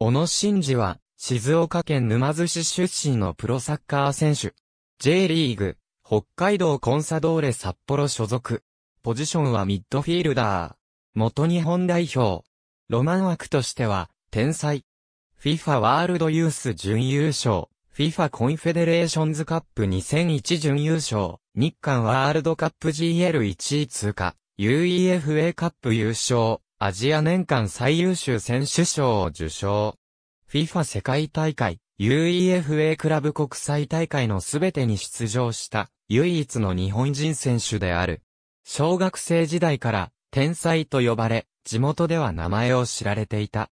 小野真二は、静岡県沼津市出身のプロサッカー選手。J リーグ、北海道コンサドーレ札幌所属。ポジションはミッドフィールダー。元日本代表。ロマン枠としては、天才。FIFA ワールドユース準優勝。FIFA コンフェデレーションズカップ2001準優勝。日韓ワールドカップ GL1 位通過。UEFA カップ優勝。アジア年間最優秀選手賞を受賞。FIFA 世界大会、UEFA クラブ国際大会のすべてに出場した唯一の日本人選手である。小学生時代から天才と呼ばれ、地元では名前を知られていた。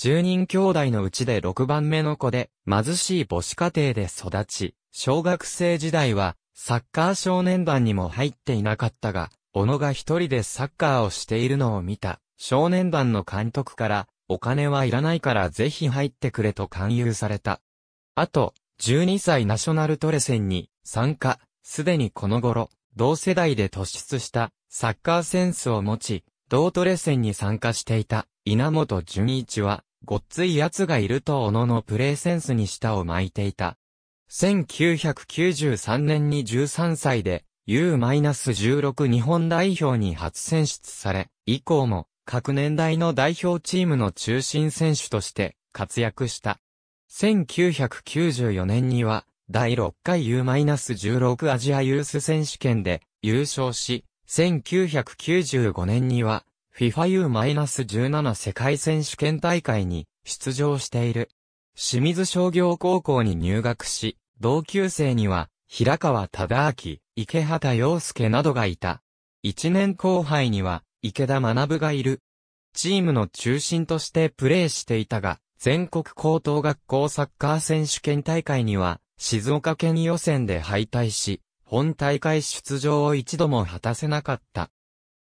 10人兄弟のうちで6番目の子で、貧しい母子家庭で育ち、小学生時代は、サッカー少年団にも入っていなかったが、小野が一人でサッカーをしているのを見た。少年団の監督から、お金はいらないからぜひ入ってくれと勧誘された。あと、12歳ナショナルトレセンに参加、すでにこの頃、同世代で突出したサッカーセンスを持ち、同トレセンに参加していた稲本純一は、ごっつい奴がいると小野のプレーセンスに舌を巻いていた。1993年に13歳で U-16 日本代表に初選出され、以降も各年代の代表チームの中心選手として活躍した。1994年には、第6回 U-16 アジアユース選手権で優勝し、1995年には FIFA U-17 世界選手権大会に出場している。清水商業高校に入学し、同級生には平川忠明、池畑洋介などがいた。1年後輩には池田学がいる。チームの中心としてプレーしていたが、全国高等学校サッカー選手権大会には、静岡県予選で敗退し、本大会出場を一度も果たせなかった。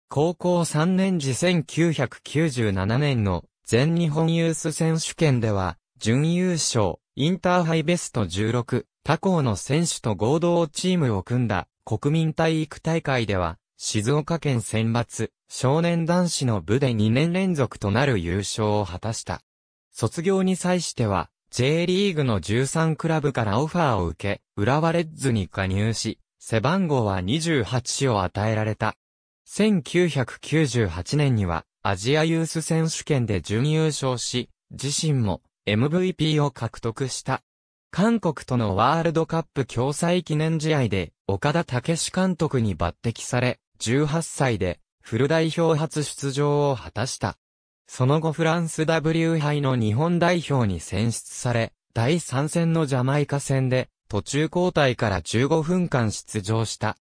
高校3年時1997年の全日本ユース選手権では、準優勝、インターハイベスト16、他校の選手と合同チームを組んだ国民体育大会では、静岡県選抜、少年男子の部で2年連続となる優勝を果たした。卒業に際しては、J リーグの13クラブからオファーを受け、浦和レッズに加入し、背番号は28を与えられた。1998年には、アジアユース選手権で準優勝し、自身も MVP を獲得した。韓国とのワールドカップ共催記念試合で、岡田武史監督に抜擢され、18歳でフル代表初出場を果たした。その後フランス W 杯の日本代表に選出され、第3戦のジャマイカ戦で途中交代から15分間出場した。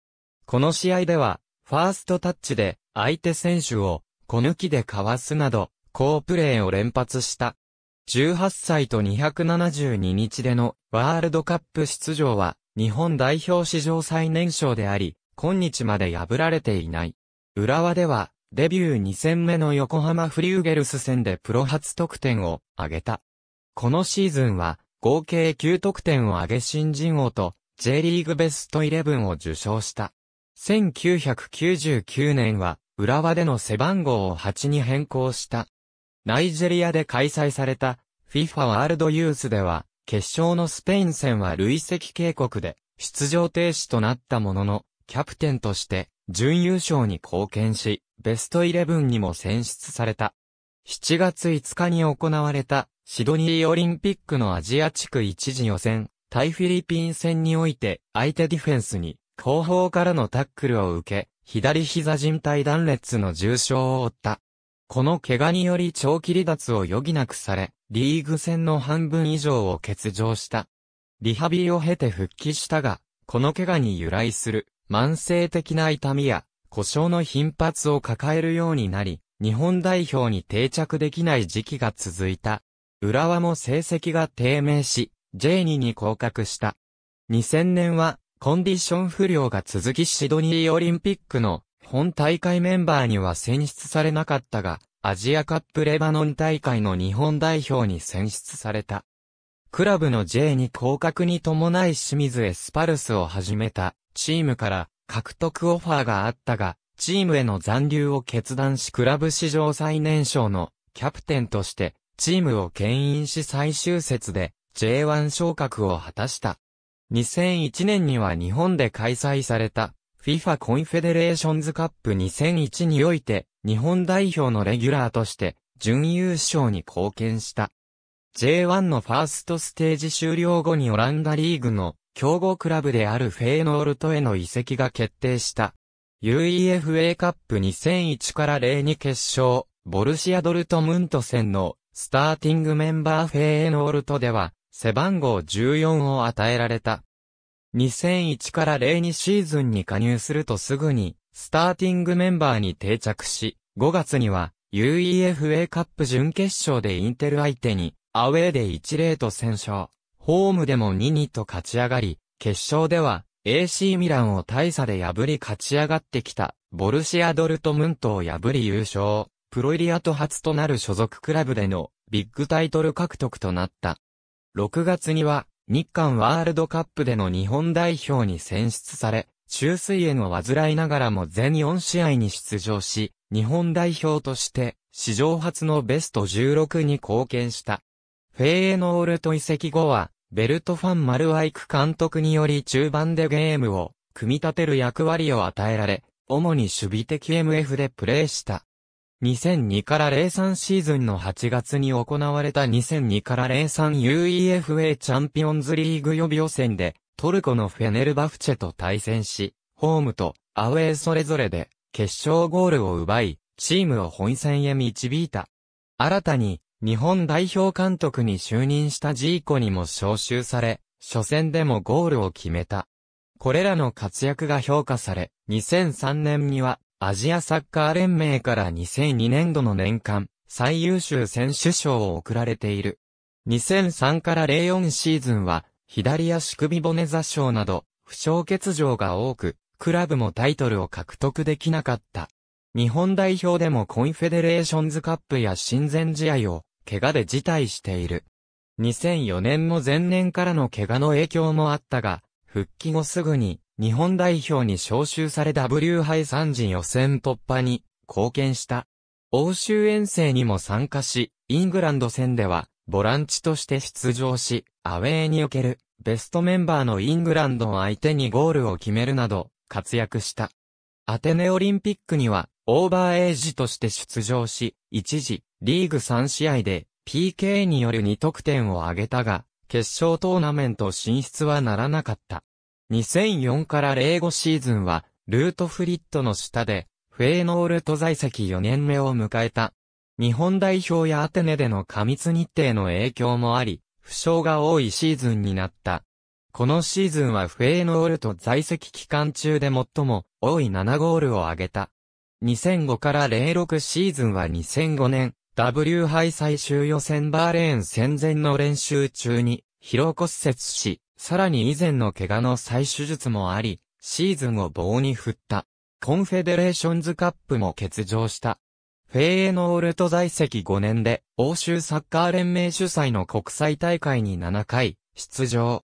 この試合では、ファーストタッチで相手選手を小抜きでかわすなど、好プレーを連発した。18歳と272日でのワールドカップ出場は日本代表史上最年少であり、今日まで破られていない。浦和では、デビュー2戦目の横浜フリューゲルス戦でプロ初得点を挙げた。このシーズンは、合計9得点を挙げ新人王と J リーグベストイレブンを受賞した。1999年は、浦和での背番号を8に変更した。ナイジェリアで開催された FIFA ワールドユースでは、決勝のスペイン戦は累積警告で出場停止となったものの、キャプテンとして、準優勝に貢献し、ベストイレブンにも選出された。7月5日に行われた、シドニーオリンピックのアジア地区一次予選、対フィリピン戦において、相手ディフェンスに、後方からのタックルを受け、左膝靭帯断裂の重傷を負った。この怪我により長期離脱を余儀なくされ、リーグ戦の半分以上を欠場した。リハビリを経て復帰したが、この怪我に由来する慢性的な痛みや故障の頻発を抱えるようになり、日本代表に定着できない時期が続いた。浦和も成績が低迷し、J2 に降格した。2000年は、コンディション不良が続きシドニーオリンピックの本大会メンバーには選出されなかったが、アジアカップレバノン大会の日本代表に選出された。クラブの J に降格に伴い清水エスパルスを始めたチームから獲得オファーがあったが、チームへの残留を決断しクラブ史上最年少のキャプテンとしてチームを牽引し最終節で J1 昇格を果たした。2001年には日本で開催された FIFA コンフェデレーションズカップ2001において日本代表のレギュラーとして準優勝に貢献した。J1 のファーストステージ終了後にオランダリーグの強豪クラブであるフェーノールトへの移籍が決定した。UEFA カップ2001から02決勝、ボルシアドルトムント戦のスターティングメンバーフェーノールトでは、背番号14を与えられた。2001から02シーズンに加入するとすぐに、スターティングメンバーに定着し、5月には UEFA カップ準決勝でインテル相手にアウェーで1例と戦勝、ホームでも2にと勝ち上がり、決勝では AC ミランを大差で破り勝ち上がってきた、ボルシア・ドルトムントを破り優勝、プロイリアと初となる所属クラブでのビッグタイトル獲得となった。6月には日韓ワールドカップでの日本代表に選出され、中水への患いながらも全4試合に出場し、日本代表として史上初のベスト16に貢献した。フェーノールト移籍後は、ベルトファン・マルワイク監督により中盤でゲームを組み立てる役割を与えられ、主に守備的 MF でプレーした。2002から03シーズンの8月に行われた2002から 03UEFA チャンピオンズリーグ予備予選で、トルコのフェネルバフチェと対戦し、ホームとアウェーそれぞれで決勝ゴールを奪い、チームを本戦へ導いた。新たに日本代表監督に就任したジーコにも招集され、初戦でもゴールを決めた。これらの活躍が評価され、2003年にはアジアサッカー連盟から2002年度の年間最優秀選手賞を贈られている。2003から04シーズンは左足首骨座賞など負傷欠場が多く、クラブもタイトルを獲得できなかった。日本代表でもコンフェデレーションズカップや親善試合を怪我で辞退している。2004年の前年からの怪我の影響もあったが、復帰後すぐに日本代表に招集され W 杯3時予選突破に貢献した。欧州遠征にも参加し、イングランド戦ではボランチとして出場し、アウェーにおけるベストメンバーのイングランドを相手にゴールを決めるなど活躍した。アテネオリンピックにはオーバーエイジとして出場し、一時リーグ3試合で PK による2得点を挙げたが、決勝トーナメント進出はならなかった。2004から05シーズンは、ルートフリットの下で、フェーノールト在籍4年目を迎えた。日本代表やアテネでの過密日程の影響もあり、負傷が多いシーズンになった。このシーズンはフェーノールト在籍期間中で最も多い7ゴールを挙げた。2005から06シーズンは2005年、W 杯最終予選バーレーン戦前の練習中に疲労骨折し、さらに以前の怪我の再手術もあり、シーズンを棒に振った。コンフェデレーションズカップも欠場した。フェーノールト在籍5年で、欧州サッカー連盟主催の国際大会に7回、出場。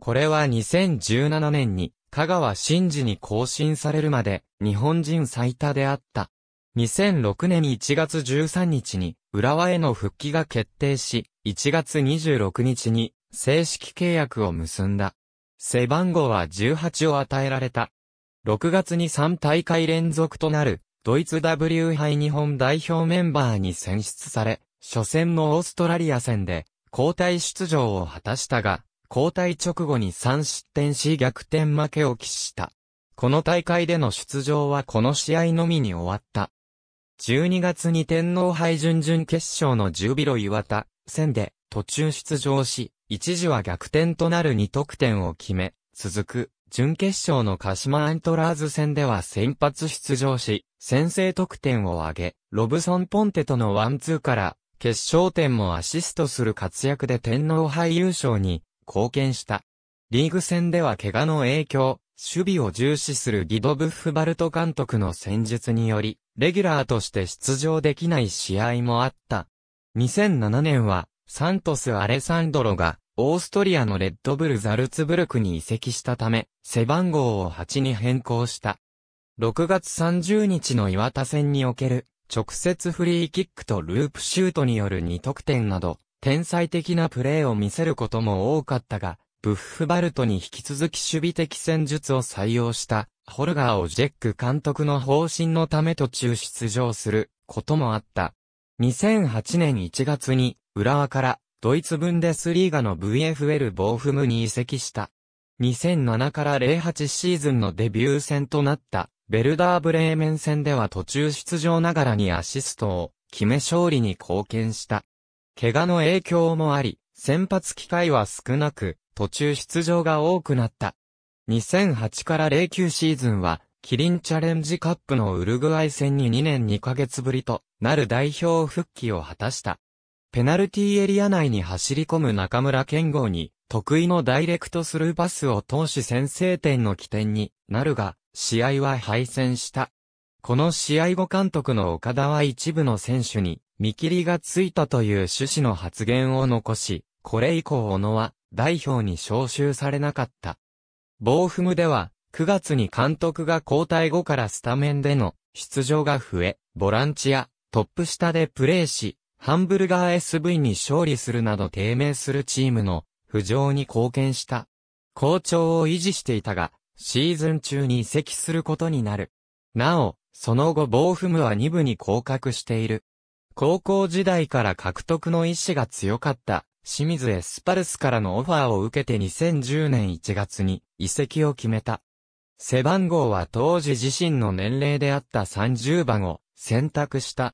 これは2017年に、香川真司に更新されるまで、日本人最多であった。2006年1月13日に浦和への復帰が決定し、1月26日に正式契約を結んだ。背番号は18を与えられた。6月に3大会連続となるドイツ W 杯日本代表メンバーに選出され、初戦のオーストラリア戦で交代出場を果たしたが、交代直後に3失点し逆転負けを喫した。この大会での出場はこの試合のみに終わった。12月に天皇杯準々決勝の10ビロ岩田戦で途中出場し、一時は逆転となる2得点を決め、続く準決勝の鹿島アントラーズ戦では先発出場し、先制得点を挙げ、ロブソン・ポンテとのワンツーから、決勝点もアシストする活躍で天皇杯優勝に貢献した。リーグ戦では怪我の影響、守備を重視するギドブッフバルト監督の戦術により、レギュラーとして出場できない試合もあった。2007年は、サントス・アレサンドロが、オーストリアのレッドブル・ザルツブルクに移籍したため、背番号を8に変更した。6月30日の岩田戦における、直接フリーキックとループシュートによる2得点など、天才的なプレーを見せることも多かったが、ブッフバルトに引き続き守備的戦術を採用した、ホルガーをジェック監督の方針のため途中出場することもあった。2008年1月に、浦和からドイツブンデスリーガの VFL ボーフムに移籍した。2007から08シーズンのデビュー戦となったベルダーブレーメン戦では途中出場ながらにアシストを決め勝利に貢献した。怪我の影響もあり、先発機会は少なく、途中出場が多くなった。2008から09シーズンは、キリンチャレンジカップのウルグアイ戦に2年2ヶ月ぶりとなる代表復帰を果たした。ペナルティーエリア内に走り込む中村健吾に、得意のダイレクトスルーパスを通し先制点の起点になるが、試合は敗戦した。この試合後監督の岡田は一部の選手に見切りがついたという趣旨の発言を残し、これ以降小野は代表に招集されなかった。ボーフムでは、9月に監督が交代後からスタメンでの出場が増え、ボランチやトップ下でプレーし、ハンブルガー SV に勝利するなど低迷するチームの浮上に貢献した。好調を維持していたが、シーズン中に移籍することになる。なお、その後ボーフムは2部に降格している。高校時代から獲得の意志が強かった清水エスパルスからのオファーを受けて2010年1月に移籍を決めた。背番号は当時自身の年齢であった30番を選択した。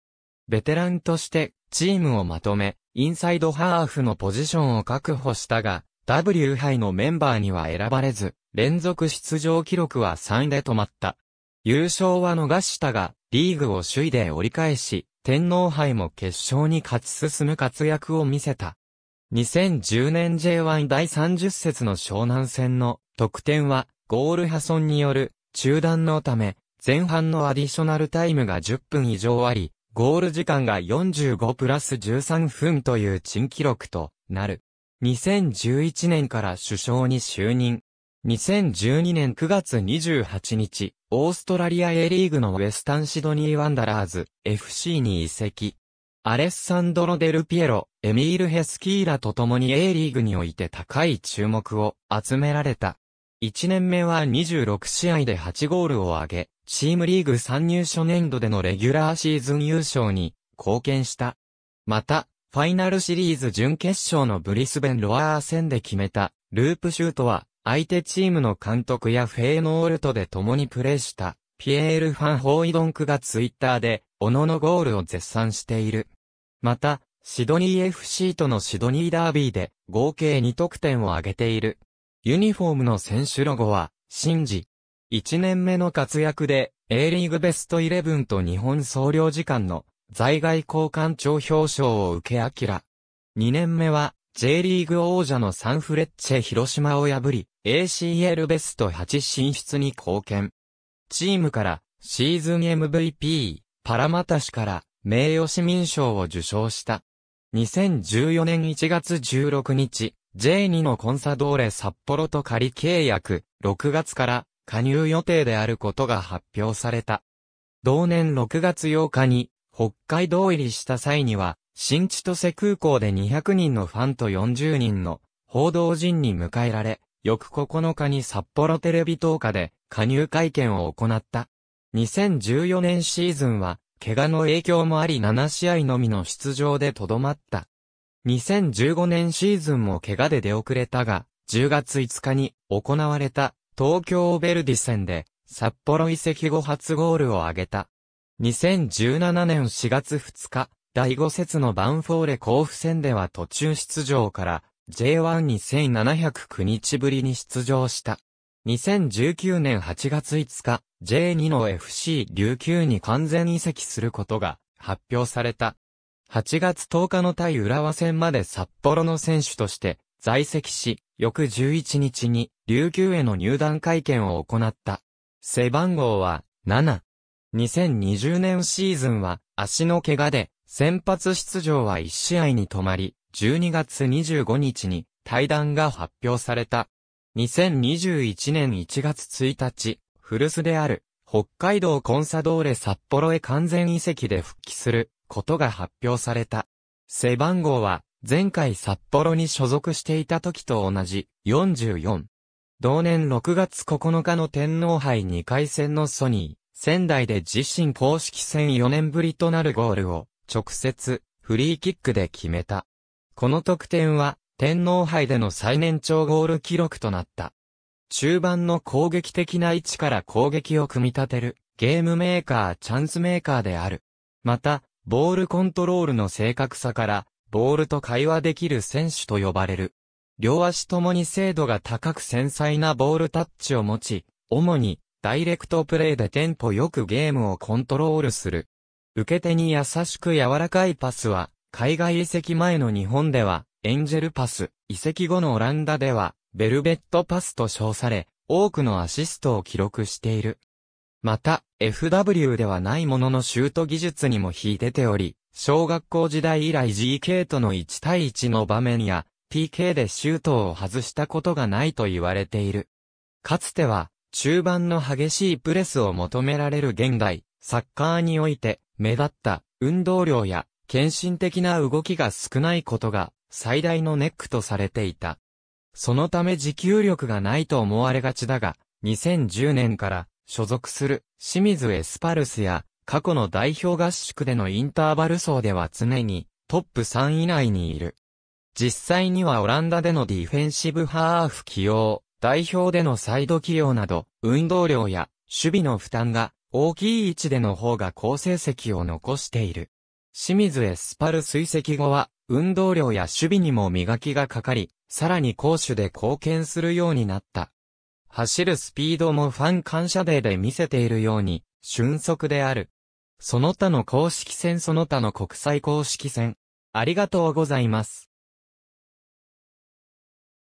ベテランとしてチームをまとめ、インサイドハーフのポジションを確保したが、W 杯のメンバーには選ばれず、連続出場記録は3で止まった。優勝は逃したが、リーグを首位で折り返し、天皇杯も決勝に勝ち進む活躍を見せた。2010年 J1 第30節の湘南戦の得点はゴール破損による中断のため前半のアディショナルタイムが10分以上ありゴール時間が45プラス13分という珍記録となる。2011年から首相に就任。2012年9月28日、オーストラリア A リーグのウェスタンシドニーワンダラーズ FC に移籍。アレッサンドロ・デルピエロ、エミール・ヘスキーラと共に A リーグにおいて高い注目を集められた。1年目は26試合で8ゴールを挙げ、チームリーグ参入初年度でのレギュラーシーズン優勝に貢献した。また、ファイナルシリーズ準決勝のブリスベン・ロアー戦で決めたループシュートは、相手チームの監督やフェーノールトで共にプレーした、ピエール・ファン・ホーイドンクがツイッターで、小野のゴールを絶賛している。また、シドニー FC とのシドニーダービーで合計2得点を挙げている。ユニフォームの選手ロゴは、シンジ。1年目の活躍で、A リーグベスト11と日本総領時間の在外交換庁表彰を受け明。2年目は、J リーグ王者のサンフレッチェ広島を破り、ACL ベスト8進出に貢献。チームから、シーズン MVP、パラマタ氏から、名誉市民賞を受賞した。2014年1月16日、J2 のコンサドーレ札幌と仮契約、6月から加入予定であることが発表された。同年6月8日に北海道入りした際には、新千歳空港で200人のファンと40人の報道陣に迎えられ、翌9日に札幌テレビ10日で加入会見を行った。2014年シーズンは怪我の影響もあり7試合のみの出場でとどまった。2015年シーズンも怪我で出遅れたが、10月5日に行われた東京ベルディ戦で札幌移籍後初ゴールを挙げた。2017年4月2日、第5節のバンフォーレ甲府戦では途中出場から J1 に1709日ぶりに出場した。2019年8月5日、J2 の FC 琉球に完全移籍することが発表された。8月10日の対浦和戦まで札幌の選手として在籍し、翌11日に琉球への入団会見を行った。背番号は7。2020年シーズンは足の怪我で先発出場は1試合に止まり、12月25日に対談が発表された。2021年1月1日、古巣である、北海道コンサドーレ札幌へ完全移籍で復帰することが発表された。背番号は、前回札幌に所属していた時と同じ、44。同年6月9日の天皇杯2回戦のソニー、仙台で自身公式戦4年ぶりとなるゴールを、直接、フリーキックで決めた。この得点は、天皇杯での最年長ゴール記録となった。中盤の攻撃的な位置から攻撃を組み立てるゲームメーカーチャンスメーカーである。また、ボールコントロールの正確さからボールと会話できる選手と呼ばれる。両足ともに精度が高く繊細なボールタッチを持ち、主にダイレクトプレイでテンポよくゲームをコントロールする。受け手に優しく柔らかいパスは、海外移籍前の日本では、エンジェルパス、移籍後のオランダでは、ベルベットパスと称され、多くのアシストを記録している。また、FW ではないもののシュート技術にもいでており、小学校時代以来 GK との1対1の場面や、PK でシュートを外したことがないと言われている。かつては、中盤の激しいプレスを求められる現代、サッカーにおいて、目立った運動量や、献身的な動きが少ないことが、最大のネックとされていた。そのため持久力がないと思われがちだが、2010年から所属する清水エスパルスや過去の代表合宿でのインターバル層では常にトップ3以内にいる。実際にはオランダでのディフェンシブハーフ起用、代表でのサイド起用など、運動量や守備の負担が大きい位置での方が好成績を残している。清水エスパル追跡後は、運動量や守備にも磨きがかかり、さらに攻守で貢献するようになった。走るスピードもファン感謝デーで見せているように、俊足である。その他の公式戦その他の国際公式戦。ありがとうございます。